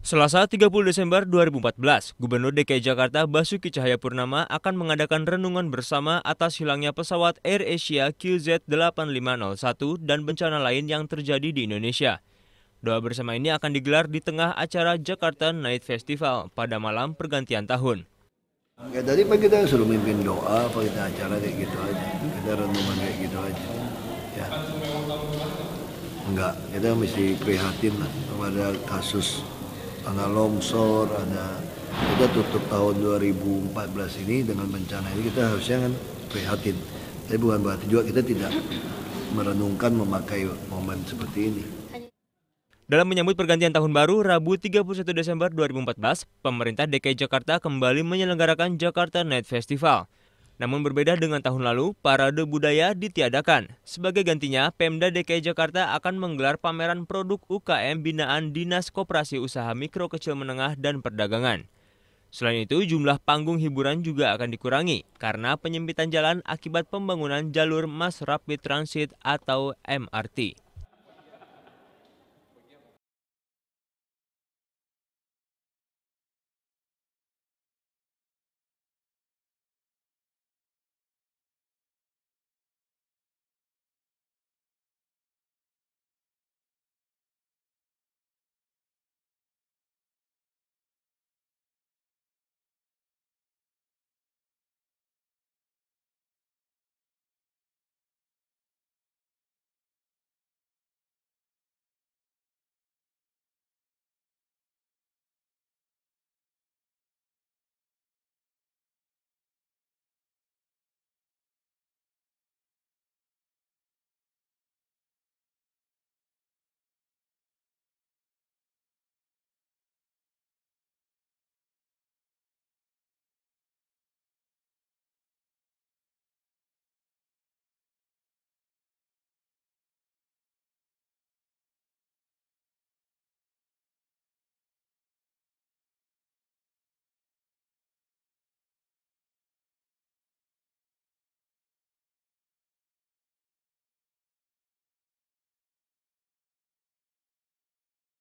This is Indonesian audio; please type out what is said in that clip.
Selasa 30 Desember 2014, Gubernur DKI Jakarta Basuki Cahayapurnama akan mengadakan renungan bersama atas hilangnya pesawat Air Asia QZ8501 dan bencana lain yang terjadi di Indonesia. Doa bersama ini akan digelar di tengah acara Jakarta Night Festival pada malam pergantian tahun. Ya tadi pagi kita suruh mimpin doa, pagi kita acara kayak gitu aja. Kita renungan kayak gitu aja. Ya. Enggak, kita mesti prihatin lah kepada kasus ada longsor, ada kita tutup tahun 2014 ini dengan bencana ini kita harusnya kan prihatin. Tapi bukan berarti juga kita tidak merenungkan memakai momen seperti ini. Dalam menyambut pergantian tahun baru, Rabu 31 Desember 2014, pemerintah DKI Jakarta kembali menyelenggarakan Jakarta Night Festival. Namun berbeda dengan tahun lalu, parade budaya ditiadakan. Sebagai gantinya, Pemda DKI Jakarta akan menggelar pameran produk UKM binaan Dinas Koperasi Usaha Mikro Kecil Menengah dan Perdagangan. Selain itu, jumlah panggung hiburan juga akan dikurangi karena penyempitan jalan akibat pembangunan jalur Mass Rapid Transit atau MRT.